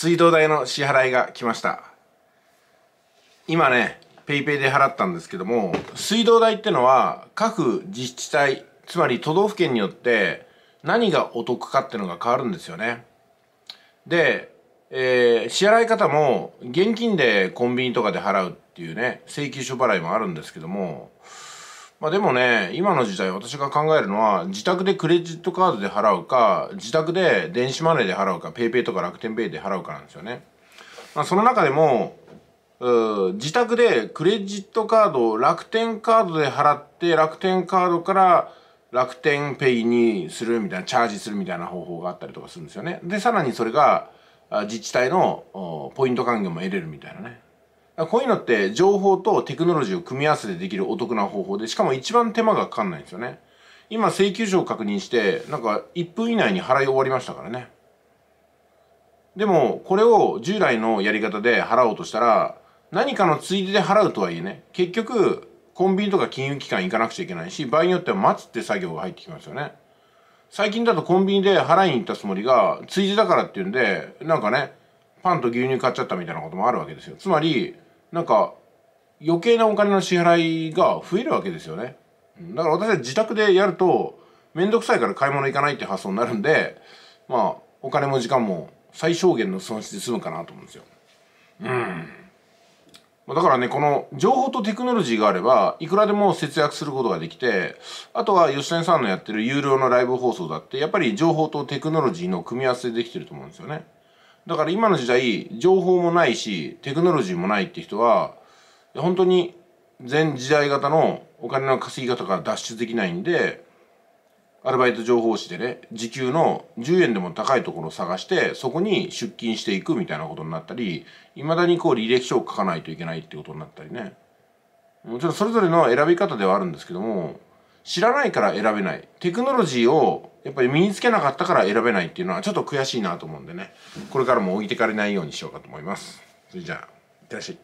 水道代の支払いが来ました今ね PayPay で払ったんですけども水道代ってのは各自治体つまり都道府県によって何がお得かっていうのが変わるんですよねで、えー、支払い方も現金でコンビニとかで払うっていうね請求書払いもあるんですけどもまあでもね、今の時代私が考えるのは、自宅でクレジットカードで払うか、自宅で電子マネーで払うか、PayPay とか楽天ペイで払うかなんですよね。まあ、その中でも、自宅でクレジットカードを楽天カードで払って、楽天カードから楽天ペイにするみたいな、チャージするみたいな方法があったりとかするんですよね。で、さらにそれが、自治体のポイント還元も得れるみたいなね。こういうのって情報とテクノロジーを組み合わせてできるお得な方法で、しかも一番手間がかかんないんですよね。今請求書を確認して、なんか1分以内に払い終わりましたからね。でも、これを従来のやり方で払おうとしたら、何かのついでで払うとはいえね、結局、コンビニとか金融機関行かなくちゃいけないし、場合によっては待つって作業が入ってきますよね。最近だとコンビニで払いに行ったつもりが、ついでだからっていうんで、なんかね、パンと牛乳買っちゃったみたいなこともあるわけですよ。つまり、なんか余計なお金の支払いが増えるわけですよねだから私は自宅でやると面倒くさいから買い物行かないって発想になるんでまあお金も時間も最小限の損失で済むかなと思うんですようんだからねこの情報とテクノロジーがあればいくらでも節約することができてあとは吉谷さんのやってる有料のライブ放送だってやっぱり情報とテクノロジーの組み合わせでできてると思うんですよねだから今の時代情報もないしテクノロジーもないって人は本当に全時代型のお金の稼ぎ方から脱出できないんでアルバイト情報誌でね時給の10円でも高いところを探してそこに出勤していくみたいなことになったりいまだにこう履歴書を書かないといけないってことになったりねもちろんそれぞれの選び方ではあるんですけども知らないから選べないテクノロジーをやっぱり身につけなかったから選べないっていうのはちょっと悔しいなと思うんでねこれからも置いてかれないようにしようかと思いますそれじゃあいってらっしゃい